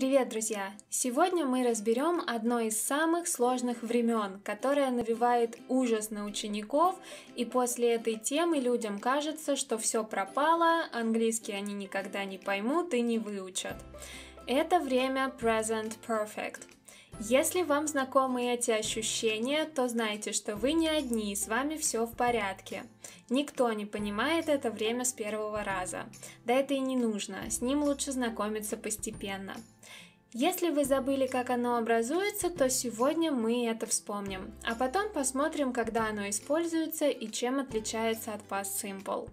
Привет, друзья! Сегодня мы разберем одно из самых сложных времен, которое навевает ужас на учеников, и после этой темы людям кажется, что все пропало, английский они никогда не поймут и не выучат. Это время Present Perfect. Если вам знакомы эти ощущения, то знайте, что вы не одни, с вами все в порядке. Никто не понимает это время с первого раза. Да это и не нужно, с ним лучше знакомиться постепенно. Если вы забыли, как оно образуется, то сегодня мы это вспомним, а потом посмотрим, когда оно используется и чем отличается от Past Simple.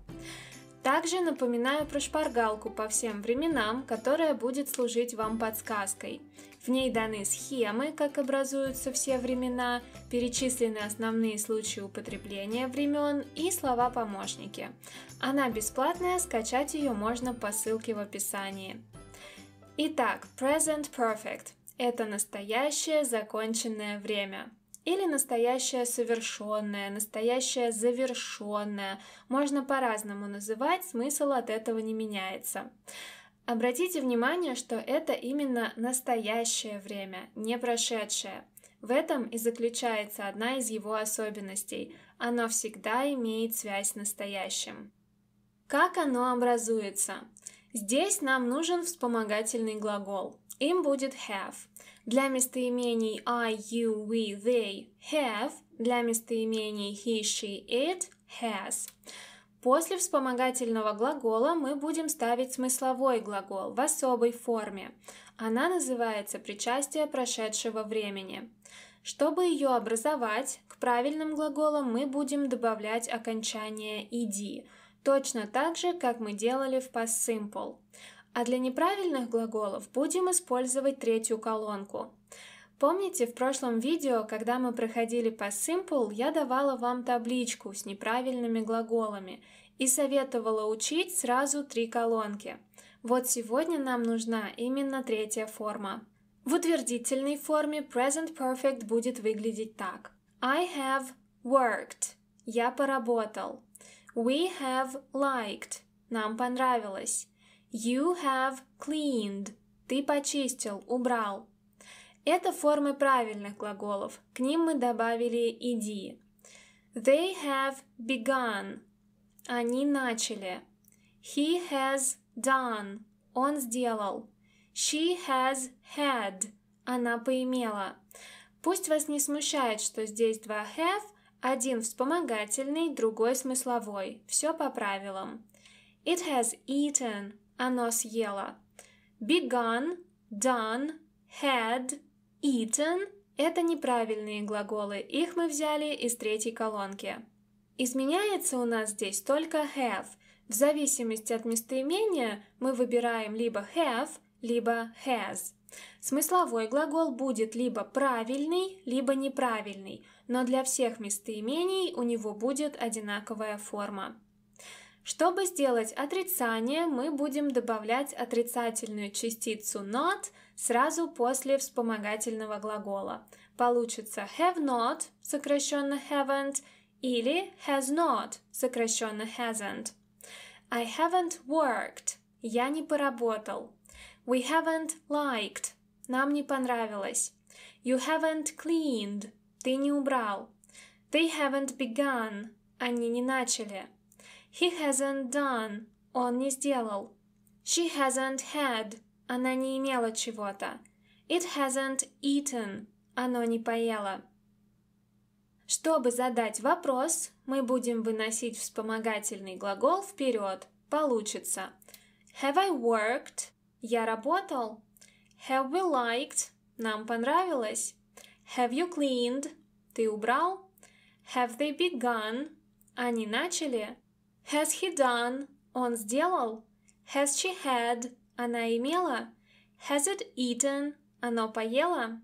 Также напоминаю про шпаргалку по всем временам, которая будет служить вам подсказкой. В ней даны схемы, как образуются все времена, перечислены основные случаи употребления времен и слова-помощники. Она бесплатная, скачать ее можно по ссылке в описании. Итак, present perfect – это настоящее законченное время или настоящее совершенное, настоящее завершенное. Можно по-разному называть, смысл от этого не меняется. Обратите внимание, что это именно настоящее время, не прошедшее. В этом и заключается одна из его особенностей. Оно всегда имеет связь с настоящим. Как оно образуется? Здесь нам нужен вспомогательный глагол. Им будет have. Для местоимений I, you, we, they have. Для местоимений he, she, it has. После вспомогательного глагола мы будем ставить смысловой глагол в особой форме. Она называется «причастие прошедшего времени». Чтобы ее образовать, к правильным глаголам мы будем добавлять окончание «иди», точно так же, как мы делали в past simple. А для неправильных глаголов будем использовать третью колонку. Помните, в прошлом видео, когда мы проходили past Simple, я давала вам табличку с неправильными глаголами и советовала учить сразу три колонки. Вот сегодня нам нужна именно третья форма. В утвердительной форме present perfect будет выглядеть так. I have worked. Я поработал. We have liked. Нам понравилось. You have cleaned. Ты почистил, убрал. Это формы правильных глаголов. К ним мы добавили иди. They have begun. Они начали. He has done. Он сделал. She has had. Она поимела. Пусть вас не смущает, что здесь два have, один вспомогательный, другой смысловой. Все по правилам. It has eaten. Оно съело. Begun, done, had, eaten – это неправильные глаголы, их мы взяли из третьей колонки. Изменяется у нас здесь только have. В зависимости от местоимения мы выбираем либо have, либо has. Смысловой глагол будет либо правильный, либо неправильный – но для всех местоимений у него будет одинаковая форма. Чтобы сделать отрицание, мы будем добавлять отрицательную частицу not сразу после вспомогательного глагола. Получится have not, сокращенно haven't, или has not, сокращенно hasn't. I haven't worked. Я не поработал. We haven't liked. Нам не понравилось. You haven't cleaned. Ты не убрал. They haven't begun. Они не начали. He hasn't done. Он не сделал. She hasn't had. Она не имела чего-то. It hasn't eaten. Оно не поело. Чтобы задать вопрос, мы будем выносить вспомогательный глагол вперед. Получится. Have I worked? Я работал. Have we liked? Нам понравилось. Have you cleaned? Ты убрал? Have they begun? Они начали? Has he done? Он сделал? Has she had? Она имела? Has it eaten? Оно поело?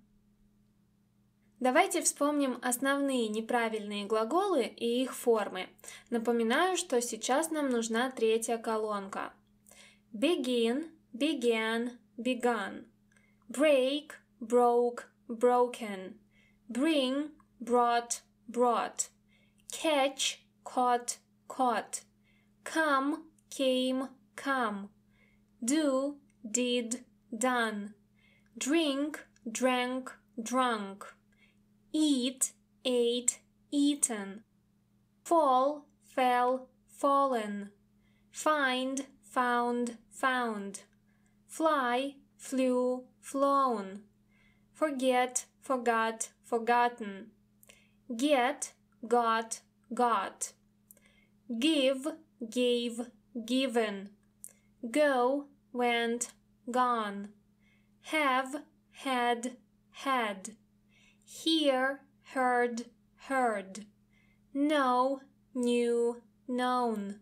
Давайте вспомним основные неправильные глаголы и их формы. Напоминаю, что сейчас нам нужна третья колонка. Begin, began, begun. Break, broke, broken. Bring, brought, brought. Catch, caught, caught. Come, came, come. Do, did, done. Drink, drank, drunk. Eat, ate, eaten. Fall, fell, fallen. Find, found, found. Fly, flew, flown forget, forgot, forgotten. Get, got, got. Give, gave, given. Go, went, gone. Have, had, had. Hear, heard, heard. Know, knew, known.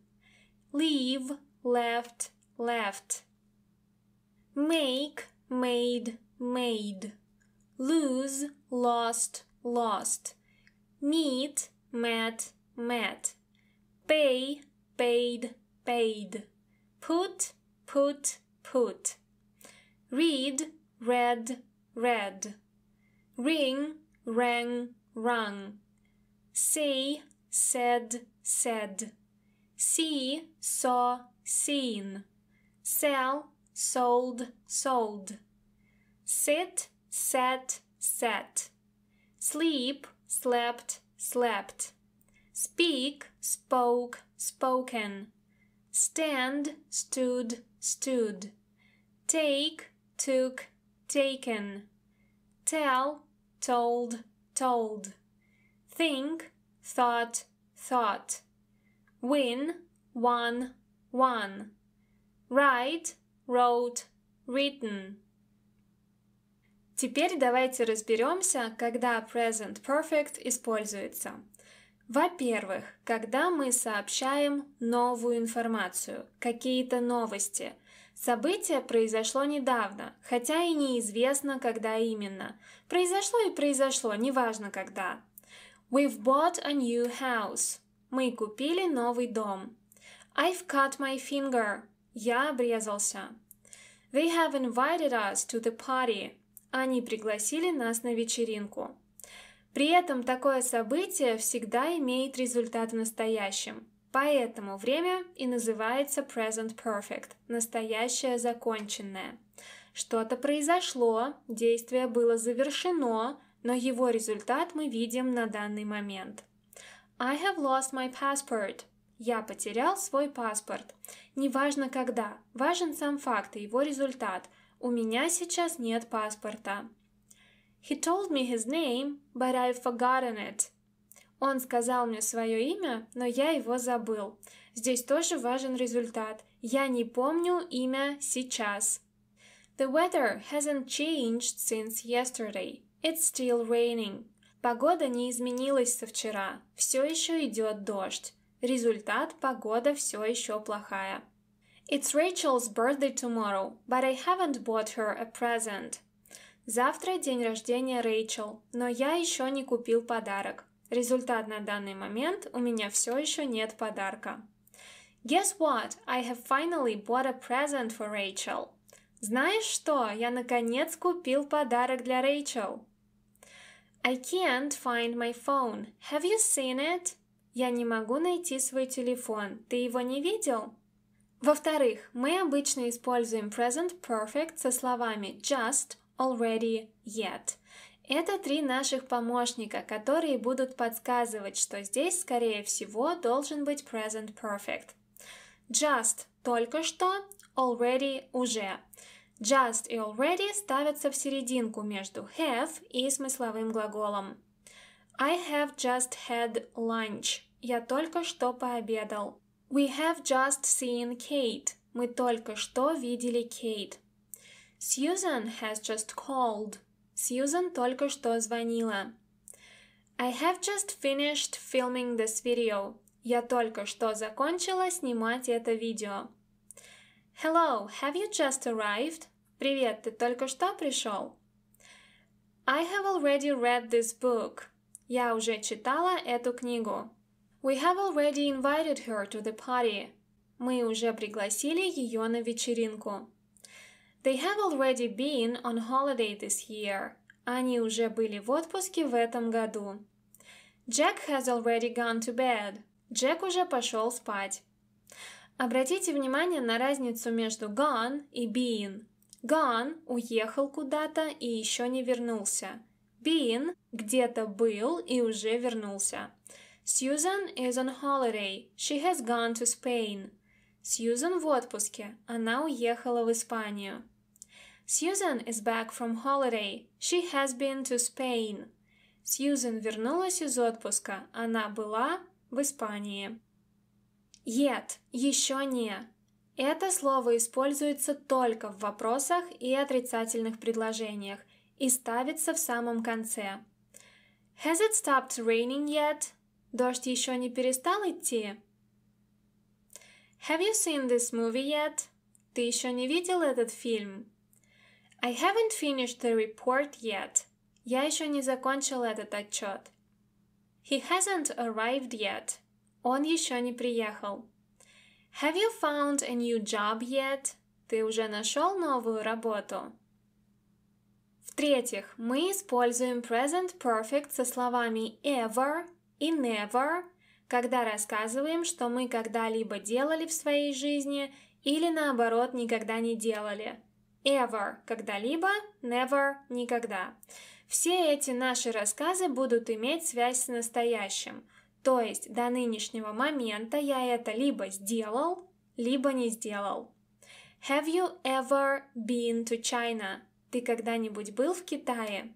Leave, left, left. Make, made, made lose, lost, lost, meet, met, met, pay, paid, paid, put, put, put, read, read, read, ring, rang, rung, say, said, said, see, saw, seen, sell, sold, sold, sit, sat, sat. Sleep, slept, slept. Speak, spoke, spoken. Stand, stood, stood. Take, took, taken. Tell, told, told. Think, thought, thought. Win, won, won. Write, wrote, written. Теперь давайте разберемся, когда present perfect используется. Во-первых, когда мы сообщаем новую информацию, какие-то новости. Событие произошло недавно, хотя и неизвестно, когда именно. Произошло и произошло, неважно когда. We've bought a new house. Мы купили новый дом. I've cut my finger. Я обрезался. They have invited us to the party. Они пригласили нас на вечеринку. При этом такое событие всегда имеет результат в настоящем. Поэтому время и называется present perfect – настоящее законченное. Что-то произошло, действие было завершено, но его результат мы видим на данный момент. I have lost my passport. Я потерял свой паспорт. Неважно когда, важен сам факт и его результат – у меня сейчас нет паспорта. He told me his name, but I've forgotten it. Он сказал мне свое имя, но я его забыл. Здесь тоже важен результат. Я не помню имя сейчас. The weather hasn't changed since yesterday. It's still raining. Погода не изменилась со вчера. Все еще идет дождь. Результат – погода все еще плохая. It's Rachel's birthday tomorrow, but I haven't bought her a present. Завтра день рождения Рэйчел, но я еще не купил подарок. Результат на данный момент у меня все еще нет подарка. Guess what? I have finally bought a present for Rachel. Знаешь что? Я наконец купил подарок для Рэйчел. I can't find my phone. Have you seen it? Я не могу найти свой телефон. Ты его не видел? Во-вторых, мы обычно используем present perfect со словами just, already, yet. Это три наших помощника, которые будут подсказывать, что здесь, скорее всего, должен быть present perfect. Just – только что, already – уже. Just и already ставятся в серединку между have и смысловым глаголом. I have just had lunch. Я только что пообедал. We have just seen Kate. Мы только что видели Kate. Susan has just called. Susan только что звонила. I have just finished filming this video. Я только что закончила снимать это видео. Hello, have you just arrived? Привет, ты только что пришел? I have already read this book. Я уже читала эту книгу. We have already invited her to the party. Мы уже пригласили ее на вечеринку. They have already been on holiday this year. Они уже были в отпуске в этом году. Jack has already gone to bed. Джек уже пошел спать. Обратите внимание на разницу между gone и been. Gone – уехал куда-то и еще не вернулся. Been – где-то был и уже вернулся. Сьюзан is on holiday. She has gone to Spain. Сьюзан в отпуске. Она уехала в Испанию. Сьюзан is back from holiday. She has been to Spain. Сьюзан вернулась из отпуска. Она была в Испании. Yet. Еще не. Это слово используется только в вопросах и отрицательных предложениях и ставится в самом конце. Has it stopped raining yet? Дождь еще не перестал идти? Have you seen this movie yet? Ты еще не видел этот фильм? I haven't finished the report yet. Я еще не закончил этот отчет. He hasn't arrived yet. Он еще не приехал. Have you found a new job yet? Ты уже нашел новую работу? В-третьих, мы используем present perfect со словами ever и never, когда рассказываем, что мы когда-либо делали в своей жизни или наоборот никогда не делали. Ever – когда-либо, never – никогда. Все эти наши рассказы будут иметь связь с настоящим. То есть до нынешнего момента я это либо сделал, либо не сделал. Have you ever been to China? Ты когда-нибудь был в Китае?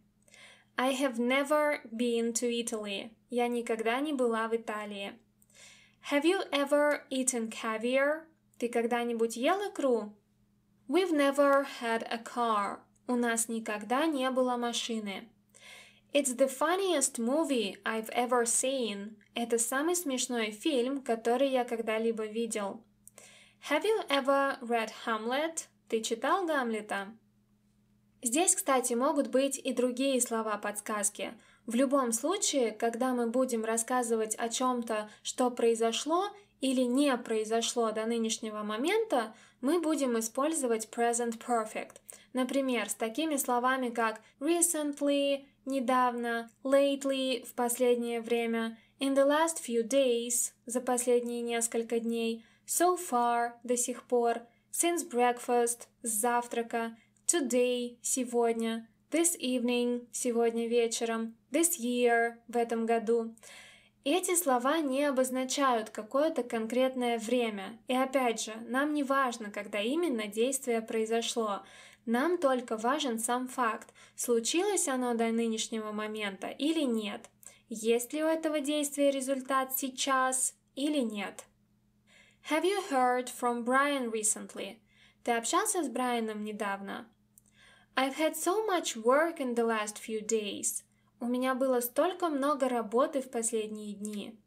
I have never been to Italy. Я никогда не была в Италии. Have you ever eaten caviar? Ты когда-нибудь ел икру? We've never had a car. У нас никогда не было машины. It's the funniest movie I've ever seen. Это самый смешной фильм, который я когда-либо видел. Have you ever read Hamlet? Ты читал Гамлета? Здесь, кстати, могут быть и другие слова-подсказки – в любом случае, когда мы будем рассказывать о чем-то, что произошло или не произошло до нынешнего момента, мы будем использовать present perfect. Например, с такими словами, как recently, недавно, lately, в последнее время, in the last few days, за последние несколько дней, so far, до сих пор, since breakfast, с завтрака, today, сегодня – this evening, сегодня вечером, this year, в этом году. Эти слова не обозначают какое-то конкретное время. И опять же, нам не важно, когда именно действие произошло. Нам только важен сам факт, случилось оно до нынешнего момента или нет. Есть ли у этого действия результат сейчас или нет. Have you heard from Brian recently? Ты общался с Брайаном недавно? I've had so much work in the last few days. У меня было столько много работы в последние дни.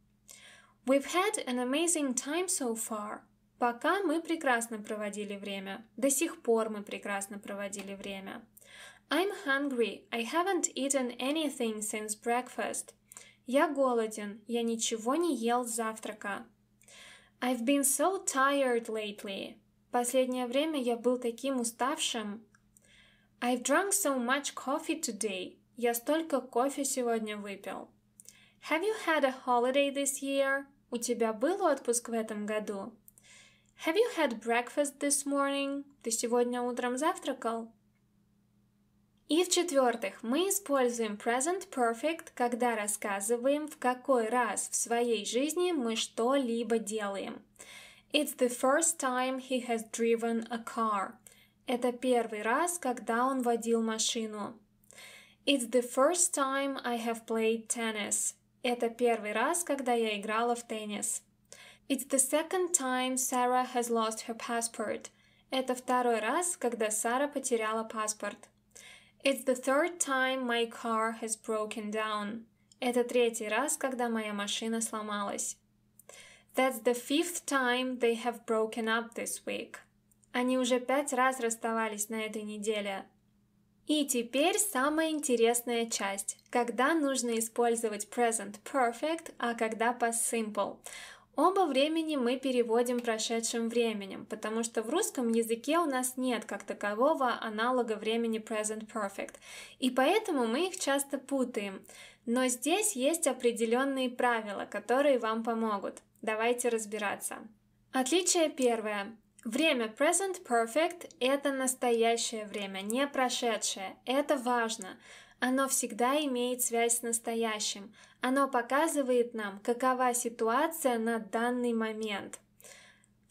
We've had an amazing time so far. Пока мы прекрасно проводили время. До сих пор мы прекрасно проводили время. I'm hungry. I haven't eaten anything since breakfast. Я голоден. Я ничего не ел с завтрака. I've been so tired lately. Последнее время я был таким уставшим. I've drunk so much coffee today. Я столько кофе сегодня выпил. Have you had a holiday this year? У тебя был отпуск в этом году? Have you had breakfast this morning? Ты сегодня утром завтракал? И в-четвертых, мы используем present perfect, когда рассказываем, в какой раз в своей жизни мы что-либо делаем. It's the first time he has driven a car. Это первый раз, когда он водил машину. It's the first time I have played tennis. Это первый раз, когда я играла в теннис. It's the second time Sarah has lost her passport. Это второй раз, когда Сара потеряла паспорт. It's the third time my car has broken down. Это третий раз, когда моя машина сломалась. That's the fifth time they have broken up this week. Они уже пять раз расставались на этой неделе. И теперь самая интересная часть, когда нужно использовать present perfect, а когда past simple. Оба времени мы переводим прошедшим временем, потому что в русском языке у нас нет как такового аналога времени present perfect, и поэтому мы их часто путаем. Но здесь есть определенные правила, которые вам помогут. Давайте разбираться. Отличие первое. Время present perfect – это настоящее время, не прошедшее. Это важно. Оно всегда имеет связь с настоящим. Оно показывает нам, какова ситуация на данный момент.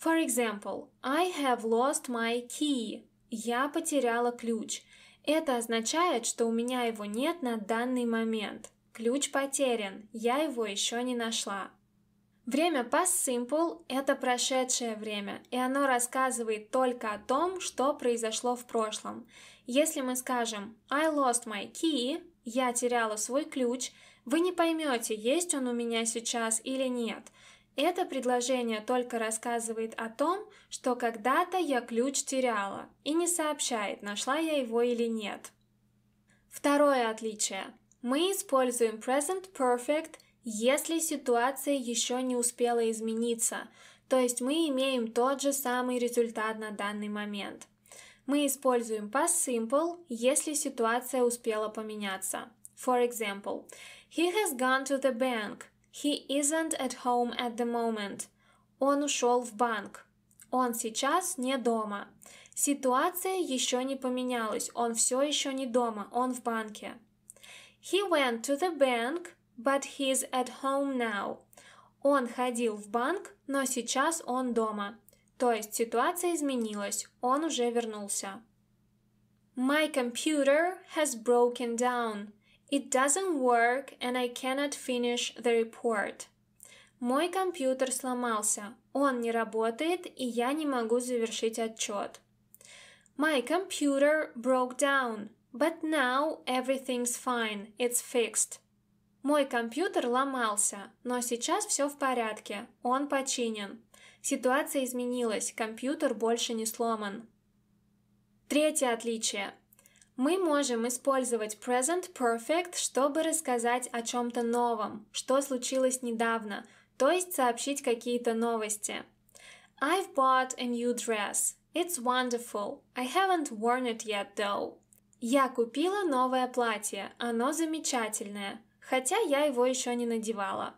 For example, I have lost my key. Я потеряла ключ. Это означает, что у меня его нет на данный момент. Ключ потерян, я его еще не нашла. Время past simple — это прошедшее время, и оно рассказывает только о том, что произошло в прошлом. Если мы скажем «I lost my key», «Я теряла свой ключ», вы не поймете, есть он у меня сейчас или нет. Это предложение только рассказывает о том, что когда-то я ключ теряла, и не сообщает, нашла я его или нет. Второе отличие. Мы используем present perfect – если ситуация еще не успела измениться, то есть мы имеем тот же самый результат на данный момент. Мы используем past simple, если ситуация успела поменяться. For example, he has gone to the bank. He isn't at home at the moment. Он ушел в банк. Он сейчас не дома. Ситуация еще не поменялась. Он все еще не дома. Он в банке. He went to the bank but he's at home now. Он ходил в банк, но сейчас он дома. То есть ситуация изменилась, он уже вернулся. My computer has broken down. It doesn't work and I cannot finish the report. Мой компьютер сломался. Он не работает, и я не могу завершить отчет. My computer broke down, but now everything's fine. It's fixed. Мой компьютер ломался, но сейчас все в порядке, он починен. Ситуация изменилась, компьютер больше не сломан. Третье отличие. Мы можем использовать present perfect, чтобы рассказать о чем-то новом, что случилось недавно, то есть сообщить какие-то новости. I've bought a new dress. It's wonderful. I haven't worn it yet though. Я купила новое платье, оно замечательное, хотя я его еще не надевала.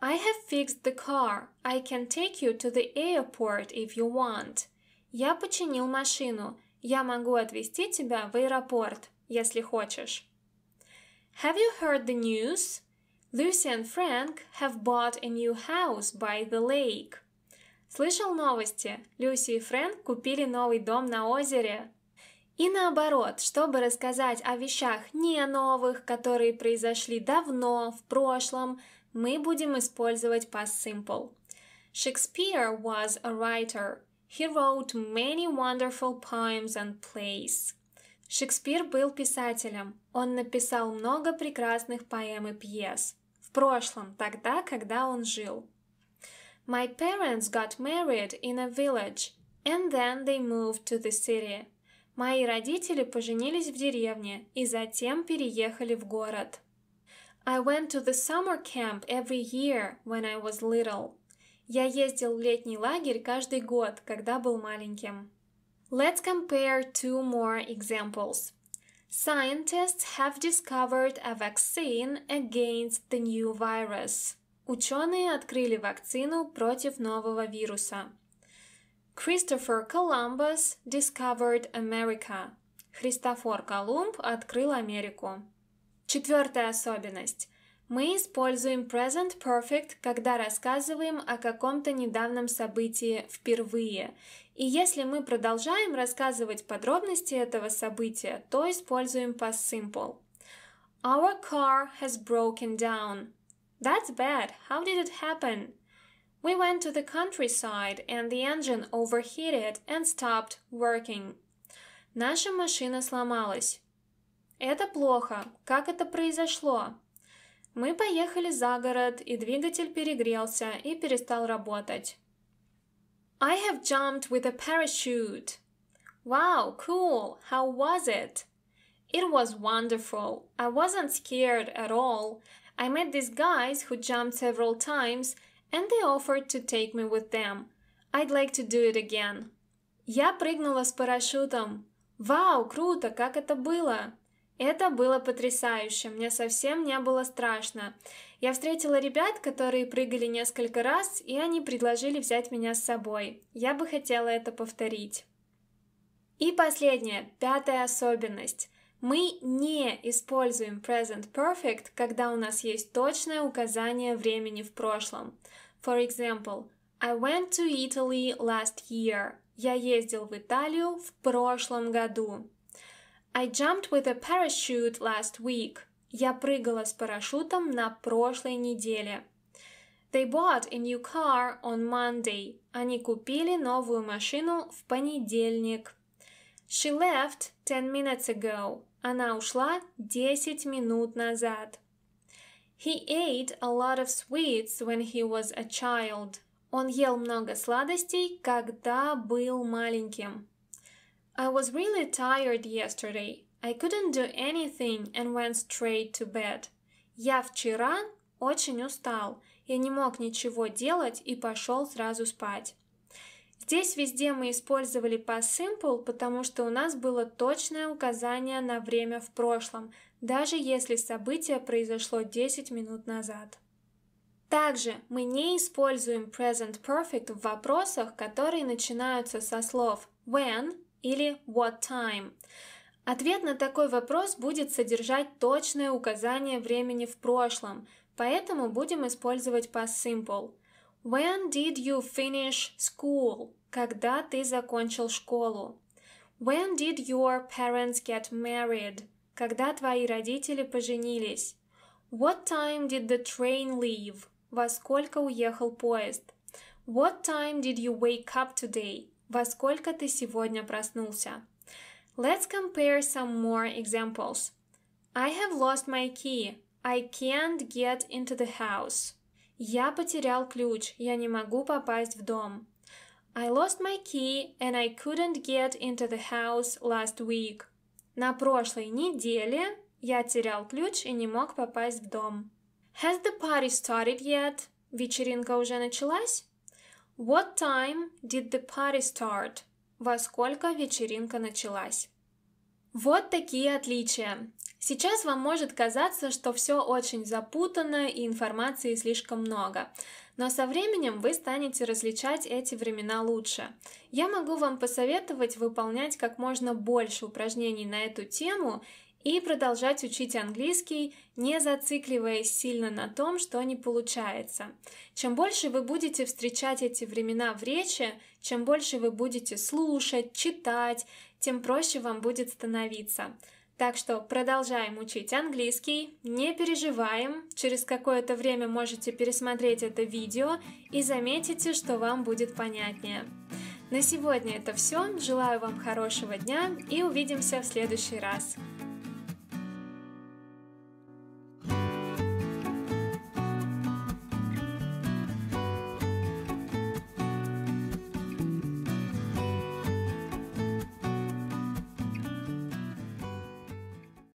I have fixed the car. I can take you to the airport if you want. Я починил машину. Я могу отвезти тебя в аэропорт, если хочешь. Have you heard the news? Lucy and Frank have bought a new house by the lake. Слышал новости? Люси и Фрэнк купили новый дом на озере. И наоборот, чтобы рассказать о вещах не новых, которые произошли давно, в прошлом, мы будем использовать past simple. Shakespeare was a writer. He wrote many wonderful poems and plays. Шекспир был писателем. Он написал много прекрасных поэм и пьес. В прошлом, тогда, когда он жил. My parents got married in a village, and then they moved to the city. Мои родители поженились в деревне и затем переехали в город. I went to the summer camp every year when I was little. Я ездил в летний лагерь каждый год, когда был маленьким. Let's compare two more examples. Scientists have discovered a vaccine against the new virus. Ученые открыли вакцину против нового вируса. Кристофер Columbus discovered America. Христофор Колумб открыл Америку. Четвертая особенность. Мы используем present perfect, когда рассказываем о каком-то недавнем событии впервые. И если мы продолжаем рассказывать подробности этого события, то используем past simple. Our car has broken down. That's bad. How did it happen? We went to the countryside and the engine overheated and stopped working. Наша машина сломалась. Это плохо. Как это произошло? Мы поехали за город, и двигатель перегрелся и перестал работать. I have jumped with a parachute. Wow, cool. How was it? It was wonderful. I wasn't scared at all. I met these guys who jumped several times and they offered to take me with them. I'd like to do it again. Я прыгнула с парашютом. Вау, круто, как это было! Это было потрясающе, мне совсем не было страшно. Я встретила ребят, которые прыгали несколько раз, и они предложили взять меня с собой. Я бы хотела это повторить. И последняя, пятая особенность. Мы не используем present perfect, когда у нас есть точное указание времени в прошлом. For example, I went to Italy last year. Я ездил в Италию в прошлом году. I jumped with a parachute last week. Я прыгала с парашютом на прошлой неделе. They bought a new car on Monday. Они купили новую машину в понедельник. She left 10 minutes ago. Она ушла 10 минут назад. He ate a lot of sweets when he was a child. Он ел много сладостей, когда был маленьким. I was really tired yesterday. I couldn't do anything and went straight to bed. Я вчера очень устал. Я не мог ничего делать и пошел сразу спать. Здесь везде мы использовали past simple, потому что у нас было точное указание на время в прошлом, даже если событие произошло 10 минут назад. Также мы не используем present perfect в вопросах, которые начинаются со слов when или what time. Ответ на такой вопрос будет содержать точное указание времени в прошлом, поэтому будем использовать past simple. When did you finish school? Когда ты закончил школу? When did your parents get married? Когда твои родители поженились? What time did the train leave? Во сколько уехал поезд? What time did you wake up today? Во сколько ты сегодня проснулся? Let's compare some more examples. I have lost my key. I can't get into the house. Я потерял ключ. Я не могу попасть в дом. I lost my key and I couldn't get into the house last week. На прошлой неделе я терял ключ и не мог попасть в дом. Has the party started yet? Вечеринка уже началась? What time did the party start? Во сколько вечеринка началась? Вот такие отличия. Сейчас вам может казаться, что все очень запутано и информации слишком много, но со временем вы станете различать эти времена лучше. Я могу вам посоветовать выполнять как можно больше упражнений на эту тему и продолжать учить английский, не зацикливаясь сильно на том, что не получается. Чем больше вы будете встречать эти времена в речи, чем больше вы будете слушать, читать, тем проще вам будет становиться. Так что продолжаем учить английский, не переживаем, через какое-то время можете пересмотреть это видео и заметите, что вам будет понятнее. На сегодня это все, желаю вам хорошего дня и увидимся в следующий раз.